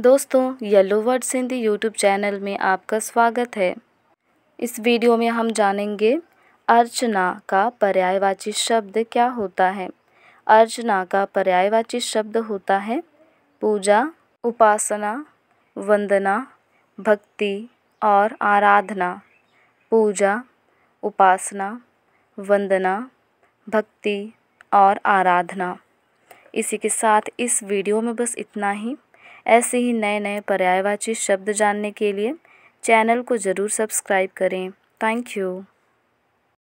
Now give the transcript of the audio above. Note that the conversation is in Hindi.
दोस्तों yellow word Sindhi YouTube channel में आपका स्वागत है इस वीडियो में हम जानेंगे अर्चना का पर्यायवाची शब्द क्या होता है अर्चना का पर्यायवाची शब्द होता है पूजा उपासना वंदना भक्ति और आराधना पूजा उपासना वंदना भक्ति और आराधना इसी के साथ इस वीडियो में बस इतना ही ऐसे ही नए नए पर्यायवाची शब्द जानने के लिए चैनल को ज़रूर सब्सक्राइब करें थैंक यू